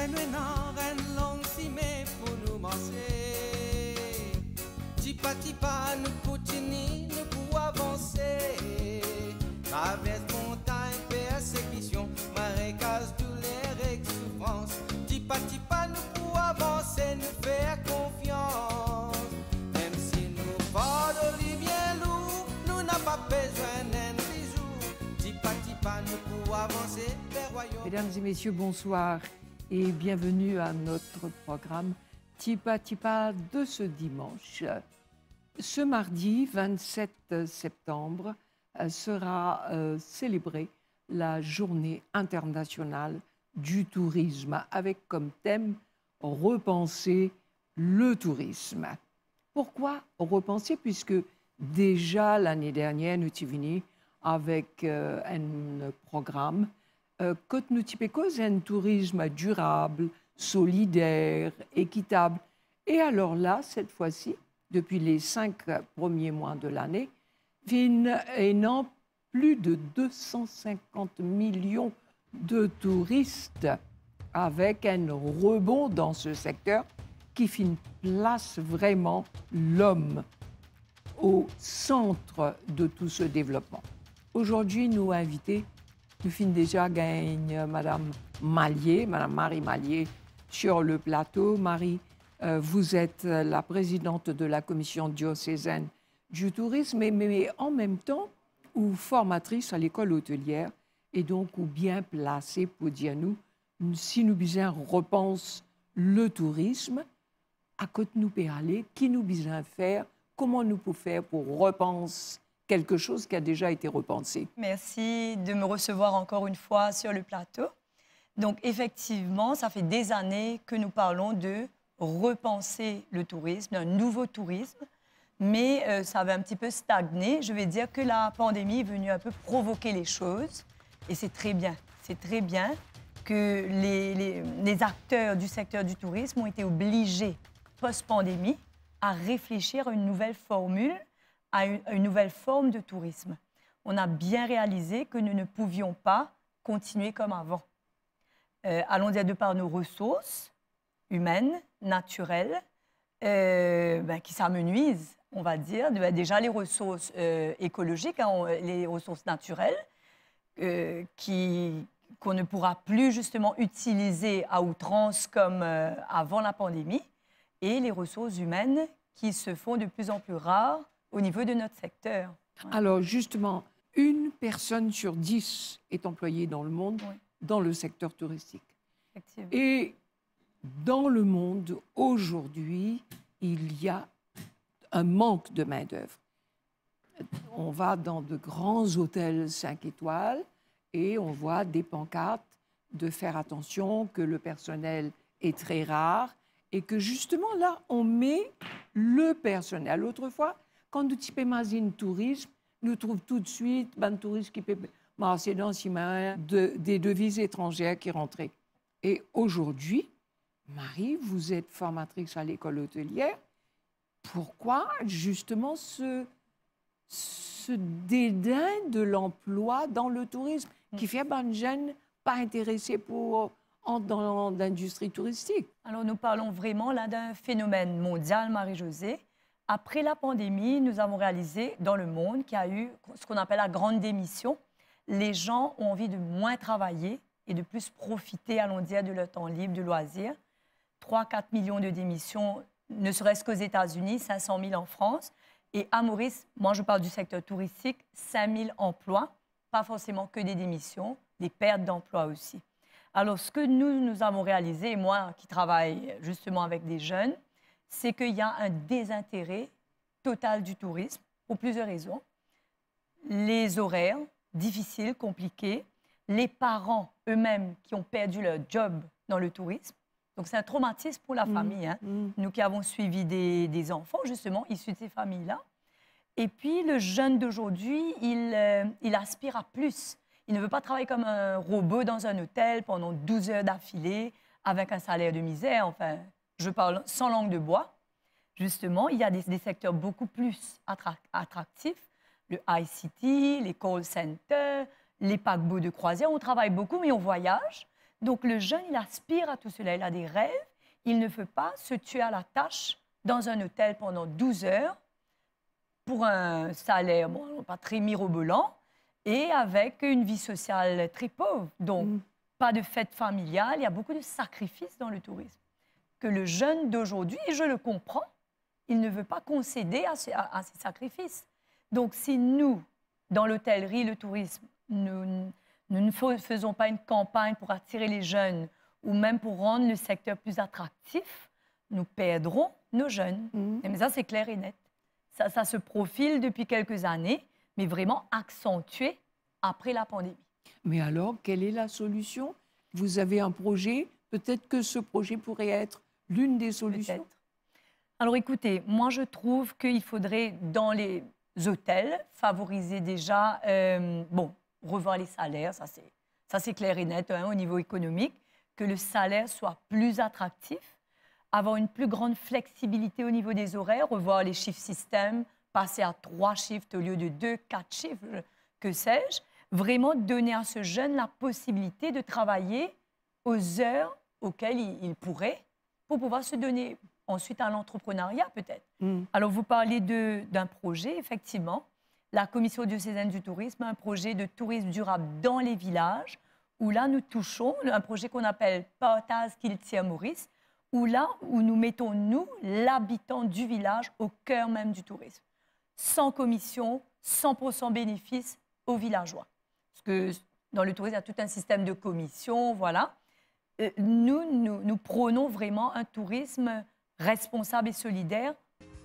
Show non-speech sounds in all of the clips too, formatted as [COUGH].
Remenan ren long pour nous nou tu Tipa tipa nous continuons, pour avancer avanse Traves montagne, persekisyon, marekaz, douler ek soufrans Tipa pas nous pour avancer, nous faire confiance. Même si nou vado li bien lou, nous nan pas besoin nen pas Tipa pas nous pour avancer, per royaumes. Mesdames et messieurs, bonsoir et bienvenue à notre programme Tipa Tipa de ce dimanche. Ce mardi 27 septembre euh, sera euh, célébrée la Journée internationale du tourisme avec comme thème Repenser le tourisme. Pourquoi repenser Puisque déjà l'année dernière, nous venus avec euh, un programme que euh, c'est un tourisme durable, solidaire, équitable. Et alors là, cette fois-ci, depuis les cinq premiers mois de l'année, en plus de 250 millions de touristes avec un rebond dans ce secteur qui finit place vraiment l'homme au centre de tout ce développement. Aujourd'hui, nous invités nous finissons déjà gagne euh, Madame Malier, Madame Marie Malier, sur le plateau. Marie, euh, vous êtes euh, la présidente de la commission diocésaine du tourisme, mais, en même temps, ou formatrice à l'école hôtelière, et donc ou bien placée pour dire nous, si nous bisons repense le tourisme, à quoi nous peut aller, qui nous bisons faire, comment nous pouvons faire pour repenser quelque chose qui a déjà été repensé. Merci de me recevoir encore une fois sur le plateau. Donc effectivement, ça fait des années que nous parlons de repenser le tourisme, d'un nouveau tourisme, mais euh, ça avait un petit peu stagné. Je vais dire que la pandémie est venue un peu provoquer les choses, et c'est très bien. C'est très bien que les, les acteurs du secteur du tourisme ont été obligés, post-pandémie, à réfléchir à une nouvelle formule à une, nouvelle forme de tourisme. On a bien réalisé que nous ne pouvions pas continuer comme avant. Euh, allons à de par nos ressources humaines, naturelles, euh, ben, qui s'amenuisent, on va dire, ben, déjà les ressources euh, écologiques, hein, les ressources naturelles, euh, qu'on ne pourra plus justement utiliser à outrance comme avant la pandémie, et les ressources humaines qui se font de plus en plus rares au niveau de notre secteur. Alors justement, une personne sur dix est employée dans le monde, dans le secteur touristique. Et dans le monde, aujourd'hui, il y a un manque de main-d'œuvre. On va dans de grands hôtels 5 étoiles et on voit des pancartes de faire attention que le personnel est très rare et que justement là, on met le personnel. Autrefois, quand tu imagines tourisme, nous trouvons tout de suite un ben, touristes qui peut. c'est de, des devises étrangères qui rentraient. Et aujourd'hui, Marie, vous êtes formatrice à l'école hôtelière. Pourquoi justement ce, ce dédain de l'emploi dans le tourisme qui fait ben jeunes pas intéressés pour dans l'industrie touristique. Alors nous parlons vraiment là d'un phénomène mondial, Marie-Josée, après la pandémie, nous avons réalisé dans le monde qu'il y a eu ce qu'on appelle la grande démission. Les gens ont envie de moins travailler et de plus profiter, allons dire, de leur temps libre, de loisirs. 3-4 millions de démissions, ne serait-ce qu'aux États-Unis, 500 000 en France. Et à Maurice, moi je parle du secteur touristique, 5 000 emplois, pas forcément que des démissions, des pertes d'emplois aussi. Alors ce que nous, nous avons réalisé, moi qui travaille justement avec des jeunes, c'est qu'il y a un désintérêt total du tourisme pour plusieurs raisons. Les horaires, difficiles, compliqués, les parents eux-mêmes qui ont perdu leur job dans le tourisme. Donc c'est un traumatisme pour la mmh, famille. Hein. Mmh. Nous qui avons suivi des, enfants, justement, issus de ces familles-là. Et puis le jeune d'aujourd'hui, il, euh, il aspire à plus. Il ne veut pas travailler comme un robot dans un hôtel pendant 12 heures d'affilée avec un salaire de misère. Enfin, je parle sans langue de bois, justement, il y a des, secteurs beaucoup plus attractifs, le ICT, les call centers, les paquebots de croisière. On travaille beaucoup, mais on voyage. Donc le jeune, il aspire à tout cela, il a des rêves. Il ne veut pas se tuer à la tâche dans un hôtel pendant 12 heures pour un salaire pas très mirobolant et avec une vie sociale très pauvre. Donc, mm. pas de fête familiale, il y a beaucoup de sacrifices dans le tourisme que le jeune d'aujourd'hui, et je le comprends, il ne veut pas concéder à, ces sacrifices. Donc si nous, dans l'hôtellerie, le tourisme, nous, nous ne faisons pas une campagne pour attirer les jeunes ou même pour rendre le secteur plus attractif, nous perdrons nos jeunes. Mm. Mais ça, c'est clair et net. Ça, ça se profile depuis quelques années, mais vraiment accentué après la pandémie. Mais alors, quelle est la solution Vous avez un projet, peut-être que ce projet pourrait être l'une des solutions Alors écoutez, moi je trouve qu'il faudrait dans les hôtels favoriser déjà, euh, bon, revoir les salaires, ça c'est, ça c'est clair et net hein, au niveau économique, que le salaire soit plus attractif, avoir une plus grande flexibilité au niveau des horaires, revoir les chiffres système, passer à trois chiffres au lieu de deux, quatre chiffres, que sais-je, vraiment donner à ce jeune la possibilité de travailler aux heures auxquelles il pourrait, pour pouvoir se donner ensuite à l'entrepreneuriat peut-être. Mm. Alors vous parlez d'un projet, effectivement. La Commission diocésaine du tourisme un projet de tourisme durable dans les villages, où là nous touchons un projet qu'on appelle Paotas Kiltia Maurice, où là où nous mettons, nous, l'habitant du village, au cœur même du tourisme. Sans commission, 100% bénéfice aux villageois. Parce que dans le tourisme, il y a tout un système de commission, voilà. Euh, nous, nous, nous, prônons vraiment un tourisme responsable et solidaire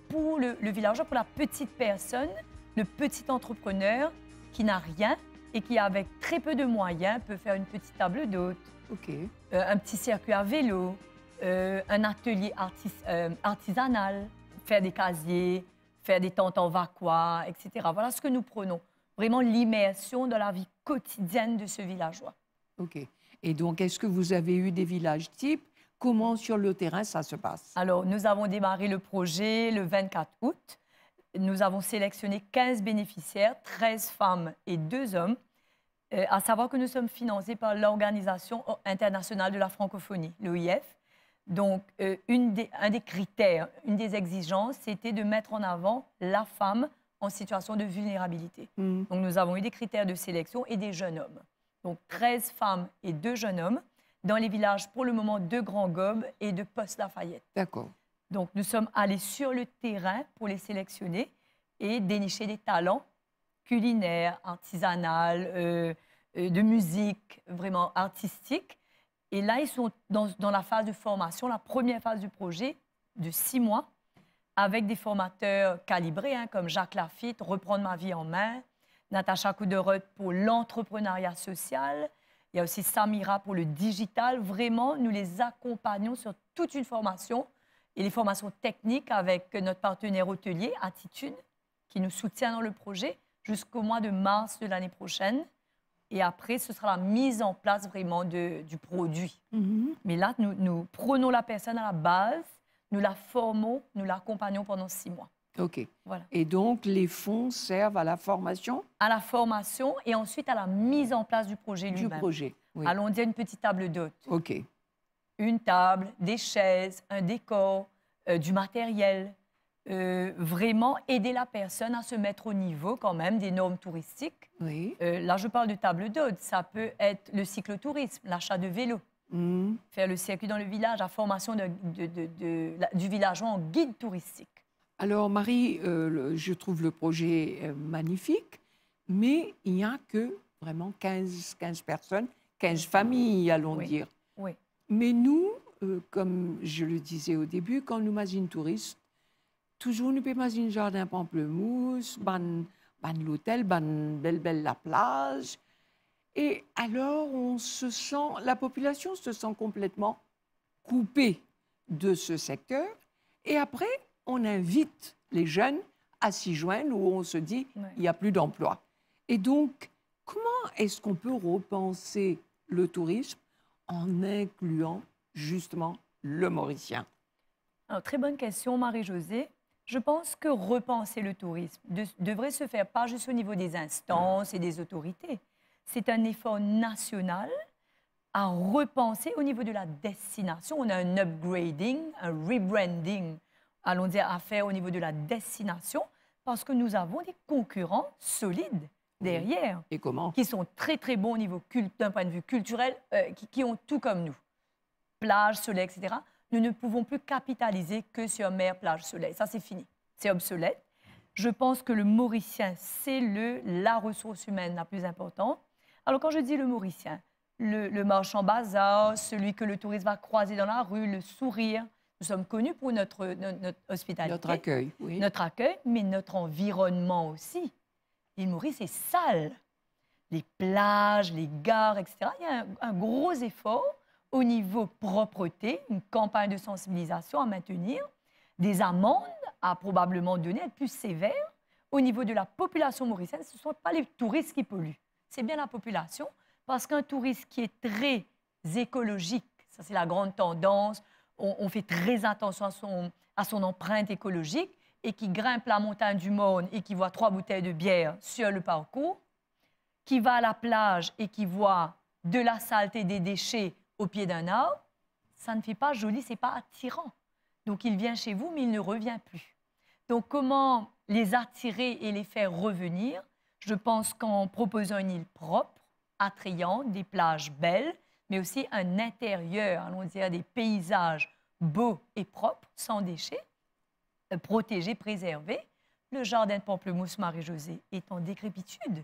pour le, villageois, pour la petite personne, le petit entrepreneur qui n'a rien et qui, avec très peu de moyens, peut faire une petite table d'hôte, euh, un petit circuit à vélo, euh, un atelier artisanal, faire des casiers, faire des tentes en vaquois, etc. Voilà ce que nous prenons. Vraiment l'immersion dans la vie quotidienne de ce villageois. OK. Et donc, est-ce que vous avez eu des villages types Comment sur le terrain ça se passe Alors, nous avons démarré le projet le 24 août. Nous avons sélectionné 15 bénéficiaires, 13 femmes et 2 hommes. Euh, à savoir que nous sommes financés par l'Organisation internationale de la francophonie, l'OIF. Donc, euh, un des critères, une des exigences, c'était de mettre en avant la femme en situation de vulnérabilité. Mmh. Donc, nous avons eu des critères de sélection et des jeunes hommes donc 13 femmes et deux jeunes hommes, dans les villages, pour le moment, de Grand Gob et de Poste-Lafayette. D'accord. Donc, nous sommes allés sur le terrain pour les sélectionner et dénicher des talents culinaires, artisanales, euh, euh, de musique, vraiment artistique. Et là, ils sont dans, la phase de formation, la première phase du projet de six mois, avec des formateurs calibrés, hein, comme Jacques Lafitte, Reprendre ma vie en main, Natacha Couderot pour l'entrepreneuriat social. Il y a aussi Samira pour le digital. Vraiment, nous les accompagnons sur toute une formation et les formations techniques avec notre partenaire hôtelier, Attitude, qui nous soutient dans le projet jusqu'au mois de mars de l'année prochaine. Et après, ce sera la mise en place vraiment du produit. Mhm. Mais là, nous, nous prenons la personne à la base, nous la formons, nous l'accompagnons pendant six mois. OK. Voilà. Et donc, les fonds servent à la formation À la formation et ensuite à la mise en place du projet lui-même. Du projet, Allons dire une petite table d'hôte. OK. Une table, des chaises, un décor, euh, du matériel. Euh, vraiment aider la personne à se mettre au niveau quand même des normes touristiques. Oui. Euh, là, je parle de table d'hôte. Ça peut être le cycle cyclotourisme, l'achat de vélos. Mmh. Faire le circuit dans le village, la formation du village en guide touristique. Alors Marie, euh, je trouve le projet euh, magnifique, mais il n'y a que vraiment 15, 15 personnes, 15 familles, allons dire. Mais nous, euh, comme je le disais au début, quand nous imagine touristes, toujours nous imagine jardin pamplemousse, ban, ban l'hôtel, ban belle belle la plage. Et alors, on se sent, la population se sent complètement coupée de ce secteur. Et après, on invite les jeunes à s'y joindre où on se dit il n'y a plus d'emploi. Et donc, comment est-ce qu'on peut repenser le tourisme en incluant justement le Mauricien Très bonne question, Marie-Josée. Je pense que repenser le tourisme devrait se faire pas juste au niveau des instances et des autorités. C'est un effort national à repenser au niveau de la destination. On a un upgrading, un rebranding allons dire, à au niveau de la destination, parce que nous avons des concurrents solides derrière. Et comment Qui sont très très bons au niveau d'un point de vue culturel, euh, qui, ont tout comme nous. Plage, soleil, etc. Nous ne pouvons plus capitaliser que sur mer, plage, soleil. Ça, c'est fini. C'est obsolète. Je pense que le Mauricien, c'est le, la ressource humaine la plus importante. Alors, quand je dis le Mauricien, le, le marchand bazar, celui que le touriste va croiser dans la rue, le sourire, nous sommes connus pour notre, hospitalité. Notre accueil, oui. Notre accueil, mais notre environnement aussi. L'île Maurice est sale. Les plages, les gares, etc. Il y a un, gros effort au niveau propreté, une campagne de sensibilisation à maintenir, des amendes à probablement donner, être plus sévères au niveau de la population mauricienne. Ce ne sont pas les touristes qui polluent, c'est bien la population, parce qu'un touriste qui est très écologique, ça c'est la grande tendance, on, fait très attention à son, empreinte écologique et qui grimpe la montagne du Mône et qui voit trois bouteilles de bière sur le parcours, qui va à la plage et qui voit de la saleté des déchets au pied d'un arbre, ça ne fait pas joli, c'est pas attirant. Donc il vient chez vous, mais il ne revient plus. Donc comment les attirer et les faire revenir Je pense qu'en proposant une île propre, attrayante, des plages belles, mais aussi un intérieur, allons dire des paysages beaux et propres, sans déchets, euh, protégés, préservés. Le jardin de Pamplemousse Marie-Josée est en décrépitude.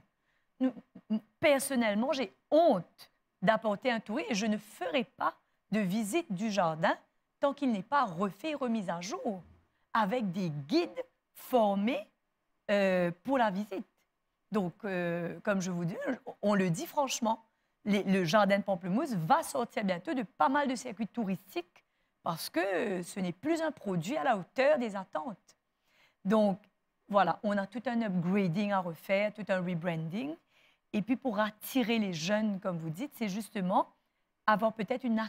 personnellement, j'ai honte d'apporter un tour et je ne ferai pas de visite du jardin tant qu'il n'est pas refait et remis à jour avec des guides formés euh, pour la visite. Donc, euh, comme je vous dis, on le dit franchement, le jardin de pamplemousse va sortir bientôt de pas mal de circuits touristiques parce que ce n'est plus un produit à la hauteur des attentes. Donc, voilà, on a tout un upgrading à refaire, tout un rebranding. Et puis, pour attirer les jeunes, comme vous dites, c'est justement avoir peut-être une,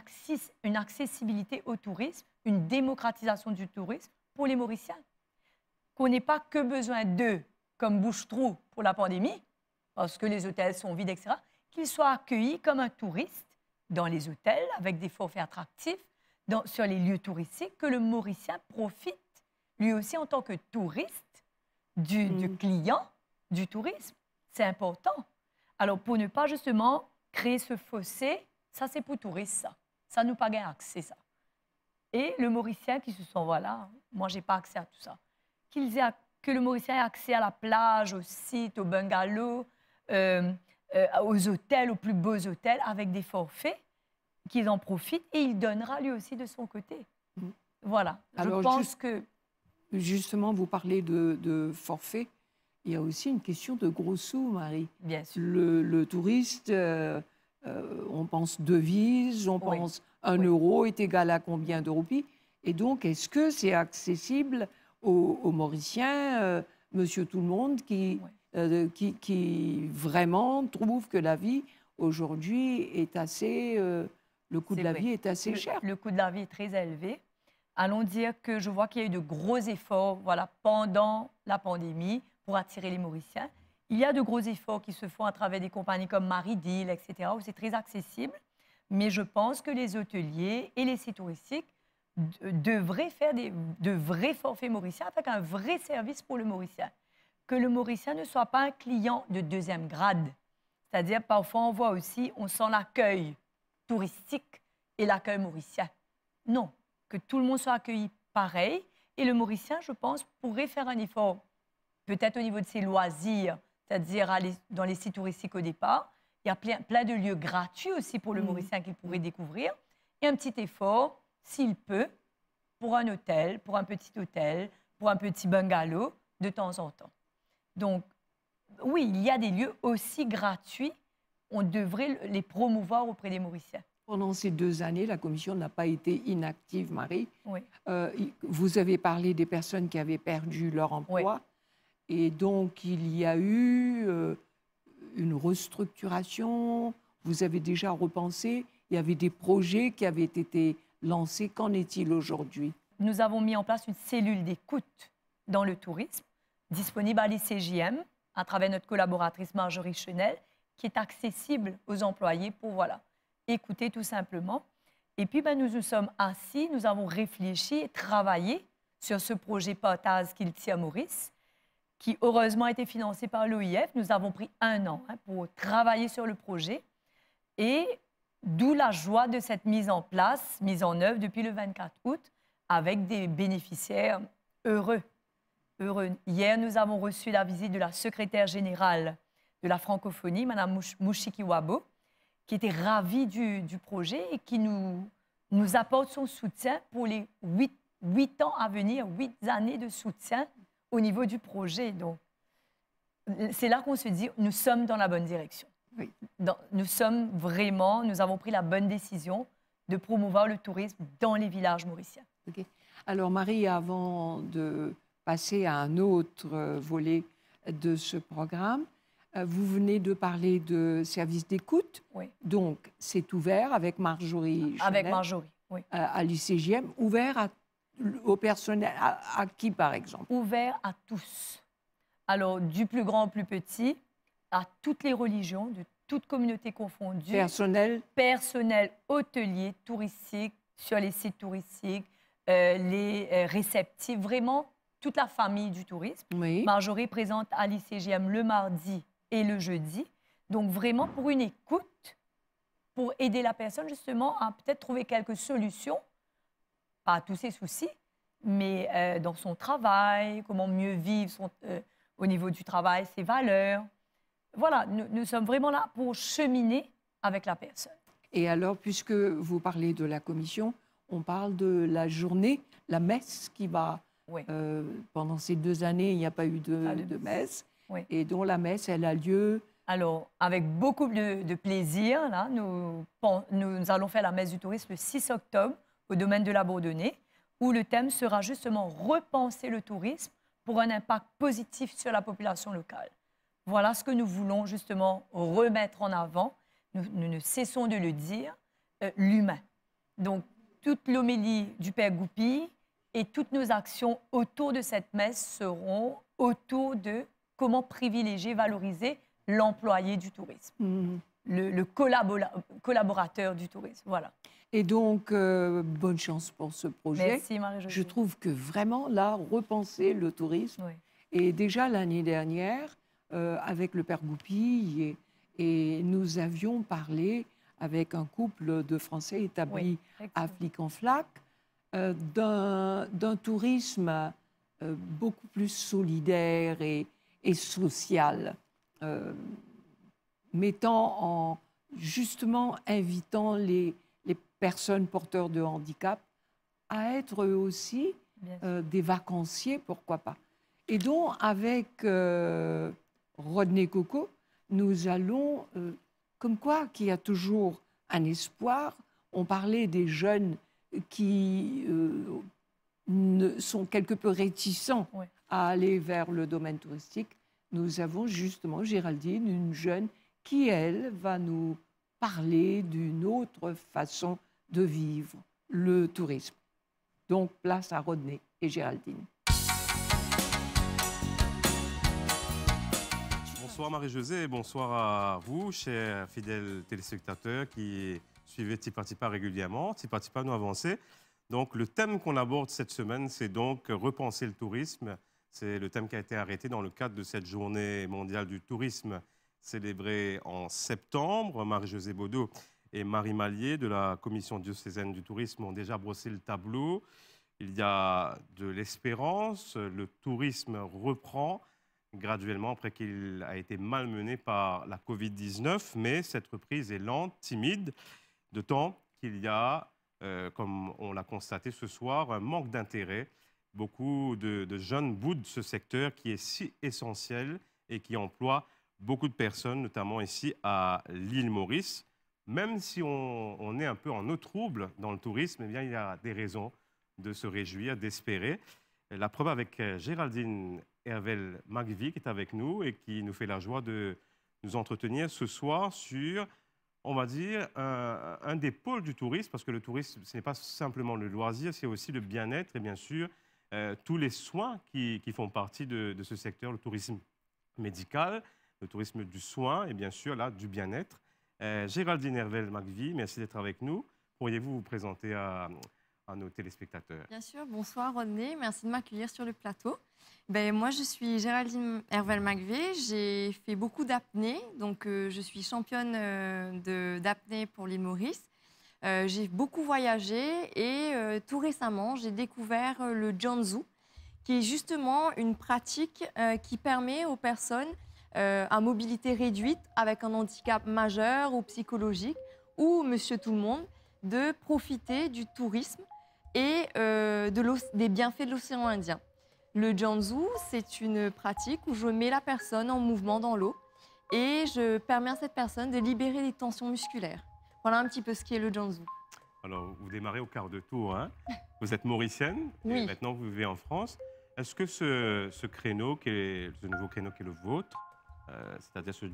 une accessibilité au tourisme, une démocratisation du tourisme pour les Mauriciens. Qu'on n'ait pas que besoin d'eux comme bouche-trou pour la pandémie, parce que les hôtels sont vides, etc., qu'il soit accueilli comme un touriste dans les hôtels avec des forfaits attractifs sur les lieux touristiques, que le Mauricien profite lui aussi en tant que touriste du, mm. client du tourisme. C'est important. Alors pour ne pas justement créer ce fossé, ça c'est pour touristes, ça. Ça nous pas gain accès, ça. Et le Mauricien qui se sent, voilà, moi j'ai pas accès à tout ça. Qu'ils aient, que le Mauricien ait accès à la plage, au site, au bungalow. Euh, euh, aux hôtels, aux plus beaux hôtels, avec des forfaits, qu'ils en profitent et il donnera lui aussi de son côté. Mm. Voilà. Alors, je pense que. Justement, vous parlez de, forfaits. Il y a aussi une question de gros sous, Marie. Bien sûr. Le, touriste, euh, euh, on pense devise, on pense un euro est égal à combien de roupies. Et donc, est-ce que c'est accessible aux, Mauriciens, monsieur tout le monde, qui. Euh, qui, vraiment trouvent que la vie aujourd'hui est assez. Euh, le coût de la vie est assez cher. Le coût de la vie est très élevé. Allons dire que je vois qu'il y a eu de gros efforts voilà, pendant la pandémie pour attirer les Mauriciens. Il y a de gros efforts qui se font à travers des compagnies comme Marie-Deal, etc., où c'est très accessible. Mais je pense que les hôteliers et les sites touristiques devraient faire des, de vrais forfaits mauriciens avec un vrai service pour le Mauricien que le Mauricien ne soit pas un client de deuxième grade. C'est-à-dire, parfois, on voit aussi, on sent l'accueil touristique et l'accueil mauricien. Non, que tout le monde soit accueilli pareil. Et le Mauricien, je pense, pourrait faire un effort, peut-être au niveau de ses loisirs, c'est-à-dire dans les sites touristiques au départ. Il y a plein, de lieux gratuits aussi pour le mm. Mauricien qu'il pourrait découvrir. Et un petit effort, s'il peut, pour un hôtel, pour un petit hôtel, pour un petit bungalow, de temps en temps. Donc, oui, il y a des lieux aussi gratuits. On devrait les promouvoir auprès des Mauriciens. Pendant ces deux années, la Commission n'a pas été inactive, Marie. Euh, vous avez parlé des personnes qui avaient perdu leur emploi. Et donc, il y a eu euh, une restructuration. Vous avez déjà repensé. Il y avait des projets qui avaient été lancés. Qu'en est-il aujourd'hui Nous avons mis en place une cellule d'écoute dans le tourisme disponible à l'ICJM à travers notre collaboratrice Marjorie Chenel, qui est accessible aux employés pour voilà, écouter tout simplement. Et puis, ben, nous nous sommes assis, nous avons réfléchi et travaillé sur ce projet qu'il tient Maurice, qui heureusement a été financé par l'OIF. Nous avons pris un an hein, pour travailler sur le projet. Et d'où la joie de cette mise en place, mise en œuvre depuis le 24 août, avec des bénéficiaires heureux. Hier, nous avons reçu la visite de la secrétaire générale de la francophonie, Mme Mouchiki Wabo, qui était ravie du, projet et qui nous, apporte son soutien pour les huit, huit ans à venir, huit années de soutien au niveau du projet. Donc, c'est là qu'on se dit, nous sommes dans la bonne direction. nous sommes vraiment, nous avons pris la bonne décision de promouvoir le tourisme dans les villages mauriciens. Alors Marie, avant de passer à un autre euh, volet de ce programme. Euh, vous venez de parler de service d'écoute. Oui. Donc, c'est ouvert avec Marjorie. Avec Marjorie, oui. Euh, à l'ICGM, ouvert à, au personnel. À, qui, par exemple Ouvert à tous. Alors, du plus grand au plus petit, à toutes les religions, de toutes communautés confondues. Personnel Personnel hôtelier, touristique, sur les sites touristiques, les réceptifs, vraiment toute la famille du tourisme. Marjorie présente à l'ICGM le mardi et le jeudi. Donc vraiment pour une écoute, pour aider la personne justement à peut-être trouver quelques solutions, pas à tous ses soucis, mais euh, dans son travail, comment mieux vivre euh, au niveau du travail, ses valeurs. Voilà, nous sommes vraiment là pour cheminer avec la personne. Et alors, puisque vous parlez de la commission, on parle de la journée, la messe qui va euh, pendant ces deux années, il n'y a pas eu de, de, messe, et dont la messe, elle a lieu. Alors, avec beaucoup de, plaisir, là, nous, allons faire la messe du tourisme le 6 octobre au domaine de la Bourdonnais, où le thème sera justement repenser le tourisme pour un impact positif sur la population locale. Voilà ce que nous voulons justement remettre en avant. Nous, ne cessons de le dire, euh, l'humain. Donc, toute l'homélie du Père Goupil, et toutes nos actions autour de cette messe seront autour de comment privilégier, valoriser l'employé du tourisme, mhm. le, collaborateur du tourisme. Voilà. Et donc, euh, bonne chance pour ce projet. Merci, Marie-Josée. Je trouve que vraiment, là, repenser le tourisme. Et déjà l'année dernière, euh, avec le père Goupil, et, nous avions parlé avec un couple de Français établis à Flic en Flac euh, d'un tourisme euh, beaucoup plus solidaire et, social, euh, mettant en justement invitant les, personnes porteurs de handicap à être eux aussi des vacanciers, pourquoi pas. Et donc, avec Rodney Coco, nous allons, comme quoi qu'il y a toujours un espoir, on parlait des jeunes qui euh, sont quelque peu réticents à aller vers le domaine touristique, nous avons justement Géraldine, une jeune, qui, elle, va nous parler d'une autre façon de vivre le tourisme. Donc, place à Rodney et Géraldine. Bonsoir Marie-Josée, bonsoir à vous, chers fidèles téléspectateurs qui suivez TIPATIPA régulièrement. TIPATIPA nous avancer. Donc, le thème qu'on aborde cette semaine, c'est donc repenser le tourisme. C'est le thème qui a été arrêté dans le cadre de cette journée mondiale du tourisme célébrée en septembre. Marie-Josée Baudot et Marie Mallier de la Commission diocésaine du tourisme ont déjà brossé le tableau. Il y a de l'espérance, le tourisme reprend graduellement après qu'il a été malmené par la Covid-19, mais cette reprise est lente, timide. D'autant qu'il y a, euh, comme on l'a constaté ce soir, un manque d'intérêt. Beaucoup de, jeunes boudent ce secteur qui est si essentiel et qui emploie beaucoup de personnes, notamment ici à l'île Maurice. Même si on, est un peu en eau trouble dans le tourisme, eh bien, il y a des raisons de se réjouir, d'espérer. La preuve avec euh, Géraldine Hervel mcvie qui est avec nous et qui nous fait la joie de nous entretenir ce soir sur on va dire, euh, un, des pôles du tourisme, parce que le tourisme, ce n'est pas simplement le loisir, c'est aussi le bien-être et bien sûr euh, tous les soins qui, font partie de, ce secteur, le tourisme médical, le tourisme du soin et bien sûr là du bien-être. Euh, Géraldine Hervel-Macvie, merci d'être avec nous. Pourriez-vous vous présenter à, à nos téléspectateurs. Bien sûr, bonsoir Rodney, merci de m'accueillir sur le plateau. Ben, moi, je suis Géraldine hervel macvey j'ai fait beaucoup d'apnée, donc euh, je suis championne euh, d'apnée pour l'île Maurice. Euh, j'ai beaucoup voyagé et tout récemment, j'ai découvert le Janzu, qui est justement une pratique qui permet aux personnes à mobilité réduite, avec un handicap majeur ou psychologique, ou monsieur tout le monde, de profiter du tourisme et euh, des bienfaits de l'océan Indien. Le Janzu, c'est une pratique où je mets la personne en mouvement dans l'eau et je permets à cette personne de libérer les tensions musculaires. Voilà un petit peu ce qu'est le Janzu. Alors, vous démarrez au quart de tour. Hein vous êtes mauricienne et maintenant vous vivez en France. Est-ce que ce, ce créneau, qui est, ce nouveau créneau qui est le vôtre, euh, c'est-à-dire ce et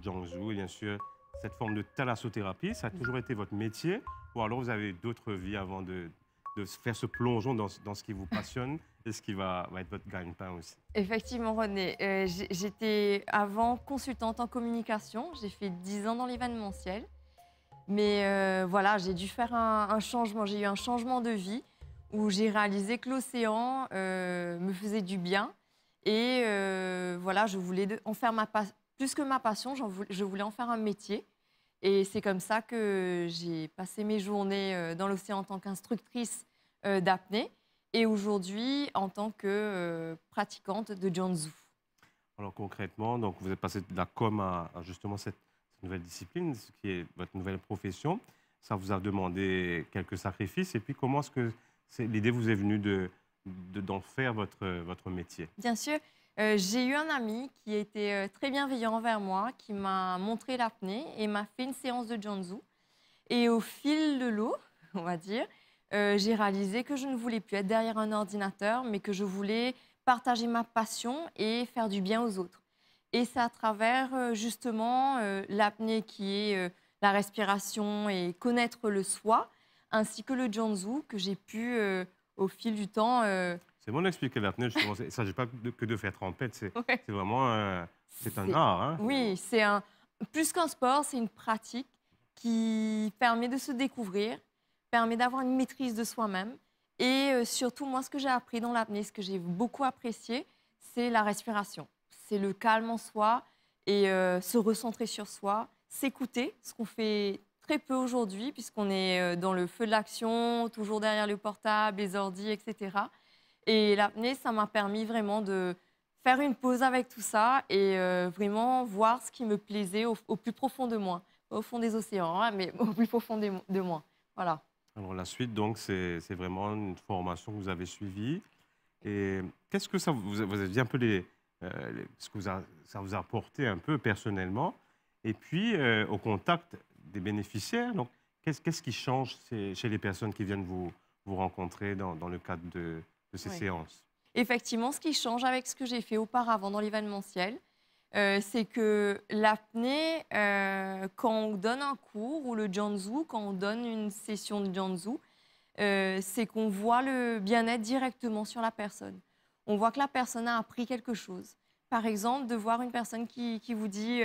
bien sûr, cette forme de thalassothérapie, ça a toujours été votre métier Ou alors vous avez d'autres vies avant de, de faire ce plongeon dans, ce qui vous passionne et ce qui va, être votre gagne-pain aussi. Effectivement, René. Euh, j'étais avant consultante en communication. J'ai fait 10 ans dans l'événementiel. Mais euh, voilà, j'ai dû faire un, changement. J'ai eu un changement de vie où j'ai réalisé que l'océan euh, me faisait du bien. Et voilà, je voulais en faire ma plus que ma passion, je voulais en faire un métier. Et c'est comme ça que j'ai passé mes journées euh, dans l'océan en tant qu'instructrice euh, d'apnée et aujourd'hui en tant que euh, pratiquante de Jianzu. Alors concrètement, donc vous êtes passé de la com à, justement cette, nouvelle discipline, ce qui est votre nouvelle profession. Ça vous a demandé quelques sacrifices. Et puis comment est-ce que l'idée vous est venue d'en faire votre, votre métier Bien sûr. Euh, j'ai eu un ami qui était euh, très bienveillant envers moi, qui m'a montré l'apnée et m'a fait une séance de Janzu. Et au fil de l'eau, [LAUGHS] on va dire, euh, j'ai réalisé que je ne voulais plus être derrière un ordinateur, mais que je voulais partager ma passion et faire du bien aux autres. Et c'est à travers justement l'apnée qui est la respiration et connaître le soi, ainsi que le Janzu, que j'ai pu au fil du temps c'est bon d'expliquer l'apnée, Il ne s'agit pas que de faire trempette, c'est vraiment euh, c'est un art. Hein. Oui, c'est un... plus qu'un sport, c'est une pratique qui permet de se découvrir, permet d'avoir une maîtrise de soi-même. Et euh, surtout, moi, ce que j'ai appris dans l'apnée, ce que j'ai beaucoup apprécié, c'est la respiration. C'est le calme en soi et euh, se recentrer sur soi, s'écouter, ce qu'on fait très peu aujourd'hui, puisqu'on est dans le feu de l'action, toujours derrière le portable, les ordi, etc. Et l'apnée, ça m'a permis vraiment de faire une pause avec tout ça et euh, vraiment voir ce qui me plaisait au, plus profond de moi, au fond des océans, hein, mais au plus profond de, moi. Voilà. Alors la suite, donc, c'est vraiment une formation que vous avez suivie. Et qu'est-ce que ça vous, avez dit un peu les, euh, ce que a, ça vous a apporté un peu personnellement, et puis euh, au contact des bénéficiaires. Donc, qu'est-ce qui change chez les personnes qui viennent vous, rencontrer dans, dans le cadre de, de ces séances. Effectivement, ce qui change avec ce que j'ai fait auparavant dans l'événementiel, euh, c'est que l'apnée, euh, quand on donne un cours ou le janzu, quand on donne une session de janzu, euh, c'est qu'on voit le bien-être directement sur la personne. On voit que la personne a appris quelque chose. Par exemple, de voir une personne qui, vous dit,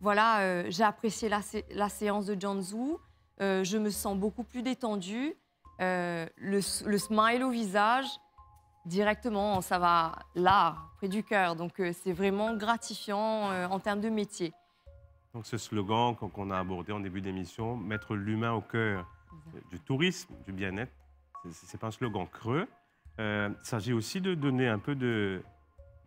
voilà, j'ai apprécié la, séance de janzu, je me sens beaucoup plus détendue, euh, le, smile au visage, directement, ça va là, près du cœur. Donc, euh, c'est vraiment gratifiant euh, en termes de métier. Donc, ce slogan qu'on a abordé en début d'émission, mettre l'humain au cœur du tourisme, du bien-être, c'est pas un slogan creux. il s'agit aussi de donner un peu de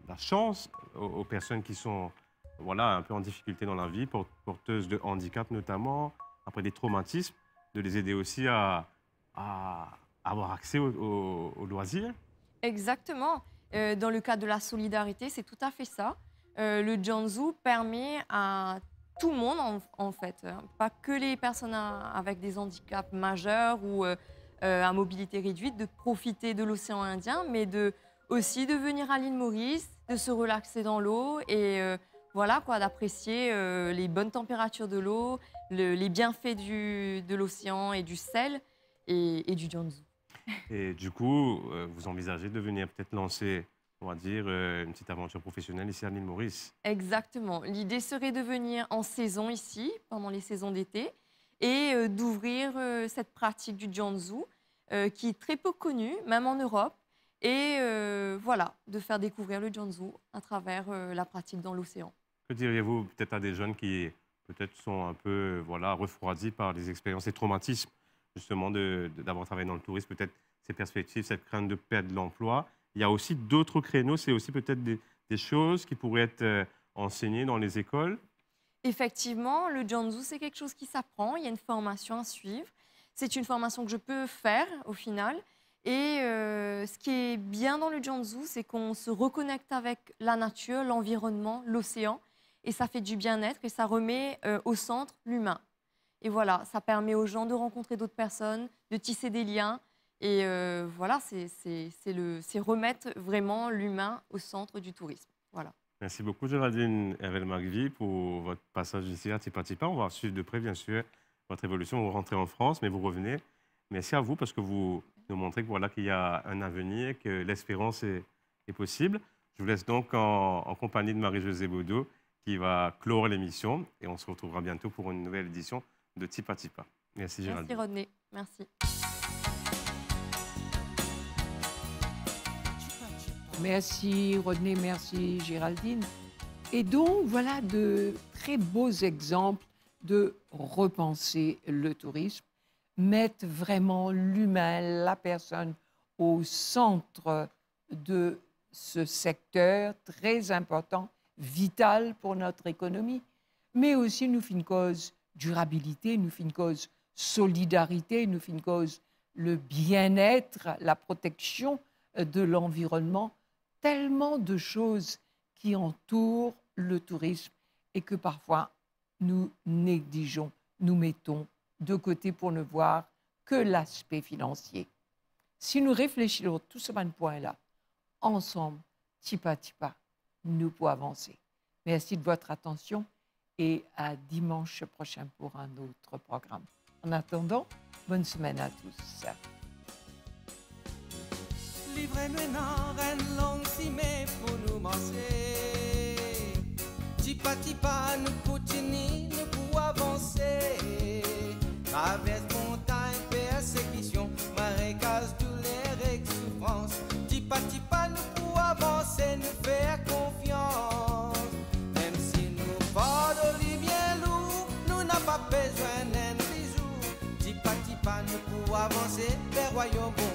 la chance aux, personnes qui sont voilà, un peu en difficulté dans la vie, porteuses de handicap notamment, après des traumatismes, de les aider aussi à, à avoir accès aux, loisirs. Exactement. Euh, dans le cas de la solidarité, c'est tout à fait ça. Euh, le Janzu permet à tout le monde, en, fait, hein. pas que les personnes avec des handicaps majeurs ou euh, euh, à mobilité réduite, de profiter de l'océan Indien, mais de, aussi de venir à l'île Maurice, de se relaxer dans l'eau et voilà d'apprécier les bonnes températures de l'eau, les bienfaits du, de l'océan et du sel et, du jianzu. Et du coup, euh, vous envisagez de venir peut-être lancer, on va dire, euh, une petite aventure professionnelle ici à l'île Maurice Exactement. L'idée serait de venir en saison ici, pendant les saisons d'été, et euh, d'ouvrir cette pratique du Jianzu, qui est très peu connue, même en Europe. Et voilà, de faire découvrir le Jianzu à travers la pratique dans l'océan. Que diriez-vous peut-être à des jeunes qui peut-être sont un peu voilà, refroidis par les expériences et traumatismes justement d'avoir travaillé dans le tourisme, peut-être ces perspectives, cette crainte de perdre l'emploi. Il y a aussi d'autres créneaux, c'est aussi peut-être des, choses qui pourraient être euh, enseignées dans les écoles. Effectivement, le Janzu c'est quelque chose qui s'apprend, il y a une formation à suivre. C'est une formation que je peux faire au final. Et euh, ce qui est bien dans le Janzu, c'est qu'on se reconnecte avec la nature, l'environnement, l'océan. Et ça fait du bien-être et ça remet euh, au centre l'humain. Et voilà, ça permet aux gens de rencontrer d'autres personnes, de tisser des liens. Et euh, voilà, c'est remettre vraiment l'humain au centre du tourisme. Voilà. Merci beaucoup, Géraldine Marc Margvi, pour votre passage ici à Tipatipa. On va suivre de près, bien sûr, votre évolution. Vous rentrez en France, mais vous revenez. Merci à vous parce que vous nous montrez qu'il voilà, qu'il y a un avenir, que l'espérance est, possible. Je vous laisse donc en, en compagnie de Marie-Josée Baudot qui va clore l'émission et on se retrouvera bientôt pour une nouvelle édition de Tipa Tipa. Merci Géraldine. Merci Rodney, merci. Merci Rodney, merci Géraldine. Et donc voilà de très beaux exemples de repenser le tourisme, mettre vraiment l'humain, la personne au centre de ce secteur très important, vital pour notre économie, mais aussi nous fait une cause durabilité, nous fait une cause solidarité, nous fait une cause le bien-être, la protection euh, de l'environnement, tellement de choses qui entourent le tourisme et que parfois nous négligeons, nous mettons de côté pour ne voir que l'aspect financier. Si nous réfléchissons tout ce même point-là, ensemble, petit tipa, nous pouvons avancer. Merci de votre attention et à dimanche prochain pour un autre programme. En attendant, bonne semaine à tous. Livraino en ren long si mais pour nous manger. Dis pas tu pas nous pourt pour avancer. Travers pontain persécution marécase tous les souffrances. de France. Dis pas tu pas nous pour avancer Avansi, berwayon bon